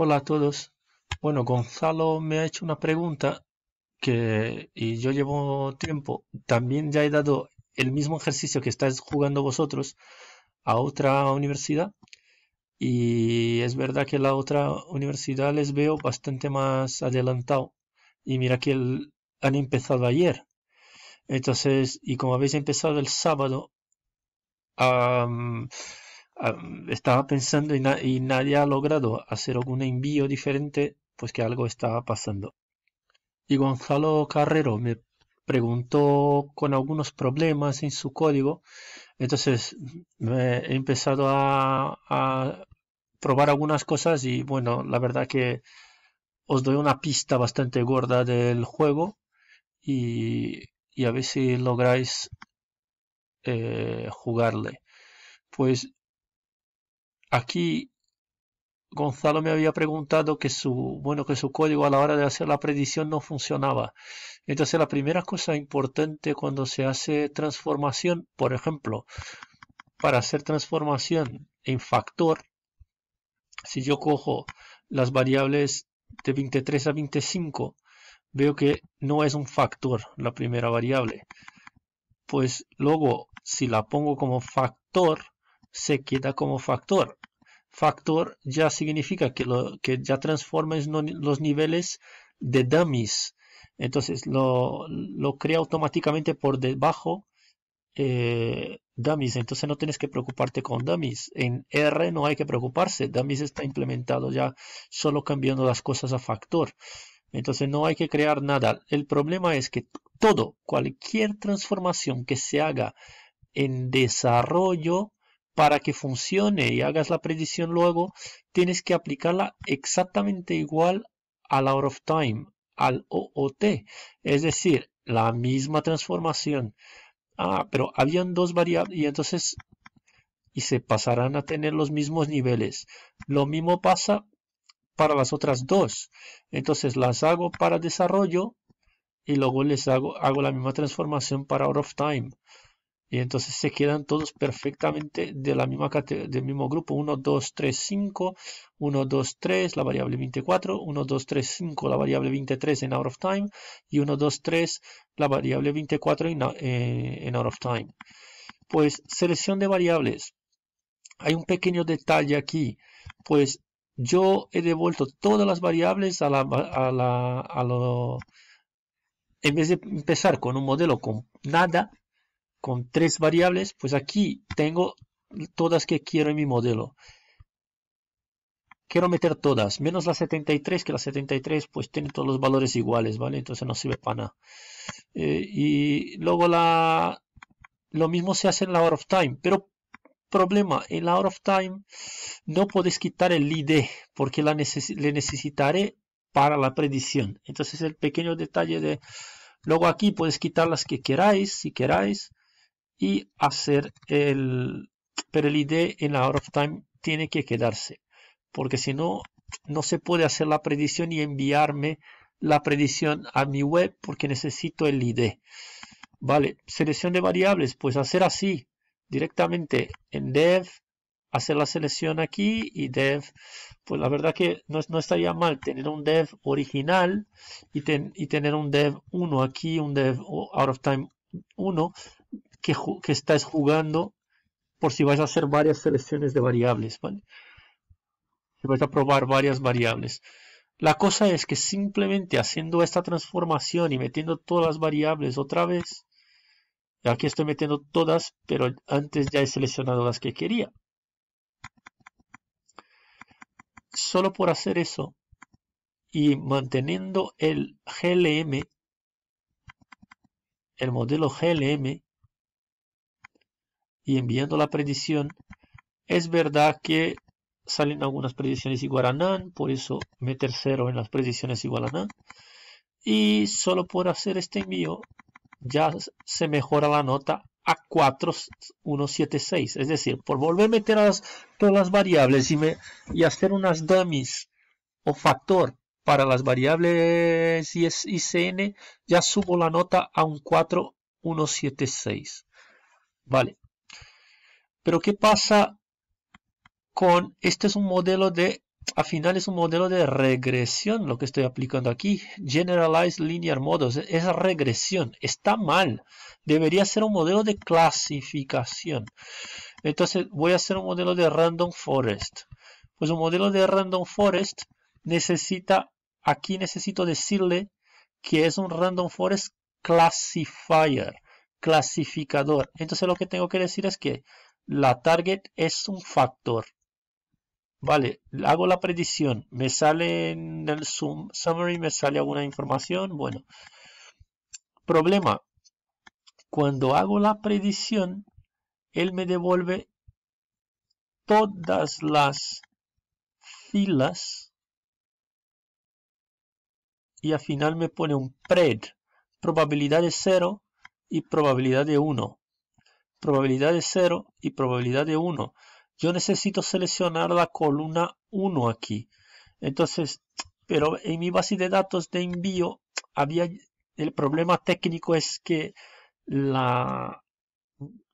Hola a todos. Bueno, Gonzalo me ha hecho una pregunta que y yo llevo tiempo. También ya he dado el mismo ejercicio que estáis jugando vosotros a otra universidad. Y es verdad que la otra universidad les veo bastante más adelantado. Y mira que han empezado ayer. Entonces, y como habéis empezado el sábado, a Ah, estaba pensando y, nadie ha logrado hacer algún envío diferente, pues que algo estaba pasando. Y Gonzalo Carrero me preguntó con algunos problemas en su código, entonces he empezado a, probar algunas cosas y bueno, la verdad que os doy una pista bastante gorda del juego y, a ver si lográis eh, jugarle. Pues aquí Gonzalo me había preguntado que su, bueno, que su código a la hora de hacer la predicción no funcionaba. Entonces la primera cosa importante cuando se hace transformación, por ejemplo, para hacer transformación en factor, si yo cojo las variables de 23 a 25, veo que no es un factor la primera variable. Pues luego, si la pongo como factor, se queda como factor. Factor ya significa que, lo, que ya transforma los niveles de dummies. Entonces lo, crea automáticamente por debajo eh, dummies. Entonces no tienes que preocuparte con dummies. En R no hay que preocuparse. Dummies está implementado ya solo cambiando las cosas a factor. Entonces no hay que crear nada. El problema es que todo, cualquier transformación que se haga en desarrollo para que funcione y hagas la predicción luego, tienes que aplicarla exactamente igual al hour of time, al OOT, es decir, la misma transformación. Ah, pero habían dos variables y entonces y se pasarán a tener los mismos niveles. Lo mismo pasa para las otras dos. Entonces las hago para desarrollo y luego les hago, hago la misma transformación para out of time. Y entonces se quedan todos perfectamente de la misma del mismo grupo. 1, 2, 3, 5. 1, 2, 3, la variable 24. 1, 2, 3, 5, la variable 23 en out of time. Y 1, 2, 3, la variable 24 en, eh, en out of time. Pues selección de variables. Hay un pequeño detalle aquí. Pues yo he devuelto todas las variables a la, a la, a lo, en vez de empezar con un modelo con nada, con tres variables, pues aquí tengo todas que quiero en mi modelo. Quiero meter todas, menos la 73, que la 73 pues tiene todos los valores iguales, ¿vale? Entonces no sirve para nada. Eh, y luego la, lo mismo se hace en la hour of time, pero problema, en la hour of time no puedes quitar el ID, porque la le necesitaré para la predicción. Entonces el pequeño detalle de... Luego aquí puedes quitar las que queráis, si queráis y hacer el... Pero el ID en la out of time tiene que quedarse, porque si no, no se puede hacer la predicción y enviarme la predicción a mi web porque necesito el ID. Vale, selección de variables, pues hacer así, directamente en dev, hacer la selección aquí y dev, pues la verdad que no, estaría mal tener un dev original y, y tener un dev 1 aquí, un dev out of time 1 que, estáis jugando por si vais a hacer varias selecciones de variables, ¿vale? Si vais a probar varias variables. La cosa es que simplemente haciendo esta transformación y metiendo todas las variables otra vez, aquí estoy metiendo todas, pero antes ya he seleccionado las que quería. Solo por hacer eso y manteniendo el GLM, el modelo GLM, y enviando la predicción. Es verdad que salen algunas predicciones igual a nan, por eso meter cero en las predicciones igual a nan. Y solo por hacer este envío ya se mejora la nota a 4176. Es decir, por volver a meter todas las variables y, hacer unas dummies o factor para las variables y ICN, ya subo la nota a un 4176. Vale. Pero ¿qué pasa con... Este es un modelo de... Al final es un modelo de regresión lo que estoy aplicando aquí. Generalized Linear Models. E-, es regresión. Está mal. Debería ser un modelo de clasificación. Entonces voy a hacer un modelo de Random Forest. Pues un modelo de Random Forest necesita... Aquí necesito decirle que es un Random Forest Classifier. Clasificador. Entonces lo que tengo que decir es que la target es un factor. Vale, hago la predicción, me sale en el zoom summary, me sale alguna información, bueno. Problema, cuando hago la predicción, él me devuelve todas las filas y al final me pone un pred, probabilidad de 0 y probabilidad de 1 probabilidad de 0 y probabilidad de 1. Yo necesito seleccionar la columna 1 aquí. Entonces, pero en mi base de datos de envío había el problema técnico es que la,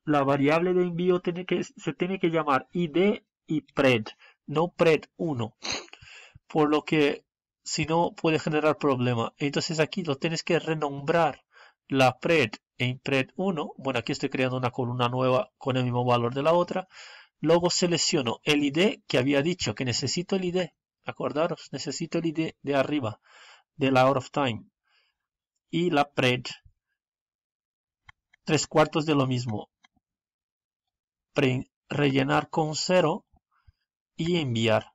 la variable de envío tiene que, se tiene que llamar id y pred, no pred1. Por lo que si no puede generar problema. Entonces aquí lo tienes que renombrar la pred en Pred 1, bueno aquí estoy creando una columna nueva con el mismo valor de la otra, luego selecciono el ID que había dicho que necesito el ID, acordaros, necesito el ID de arriba, de la out of time, y la Pred, tres cuartos de lo mismo, rellenar con cero y enviar.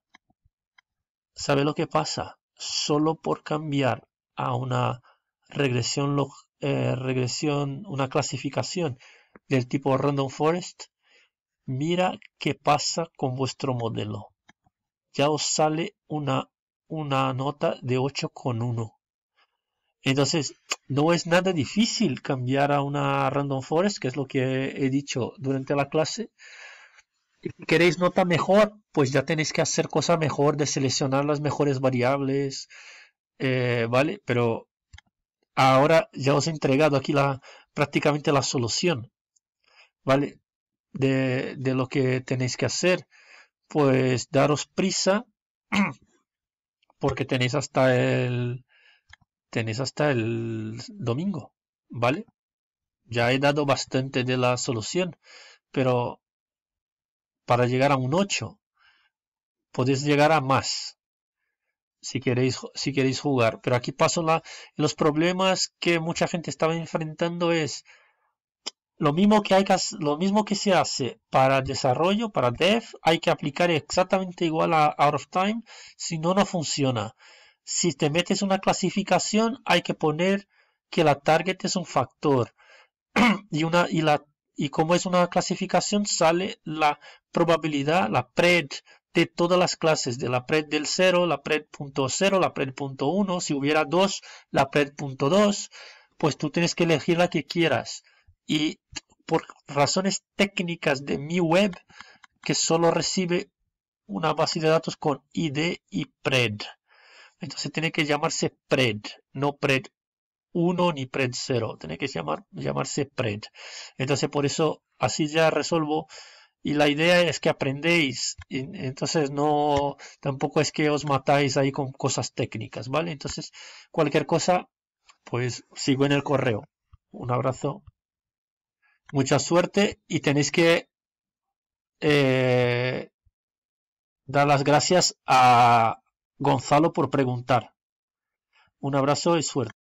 ¿Sabe lo que pasa? Solo por cambiar a una regresión, eh, regresión, una clasificación del tipo Random Forest, mira qué pasa con vuestro modelo. Ya os sale una, una nota de 8,1. Entonces, no es nada difícil cambiar a una Random Forest, que es lo que he dicho durante la clase. Si queréis nota mejor, pues ya tenéis que hacer cosa mejor de seleccionar las mejores variables, eh, ¿vale? Pero ahora ya os he entregado aquí la, prácticamente la solución, ¿vale? De, lo que tenéis que hacer, pues daros prisa, porque tenéis hasta el, tenéis hasta el domingo, ¿vale? Ya he dado bastante de la solución, pero para llegar a un 8, podéis llegar a más, si queréis, si queréis jugar. Pero aquí paso la, los problemas que mucha gente estaba enfrentando es lo mismo que hay lo mismo que se hace para desarrollo, para dev, hay que aplicar exactamente igual a out of time, si no, no funciona. Si te metes una clasificación, hay que poner que la target es un factor. y una, y la, y como es una clasificación, sale la probabilidad, la pred de todas las clases, de la pred del 0, la pred.0, la pred.1, si hubiera dos, la pred.2, pues tú tienes que elegir la que quieras. Y por razones técnicas de mi web, que solo recibe una base de datos con ID y pred. Entonces tiene que llamarse pred, no pred 1 ni pred 0, tiene que llamar, llamarse pred. Entonces por eso así ya resuelvo y la idea es que aprendéis, y, entonces no, tampoco es que os matáis ahí con cosas técnicas, ¿vale? Entonces, cualquier cosa, pues sigo en el correo. Un abrazo, mucha suerte y tenéis que eh, dar las gracias a Gonzalo por preguntar. Un abrazo y suerte.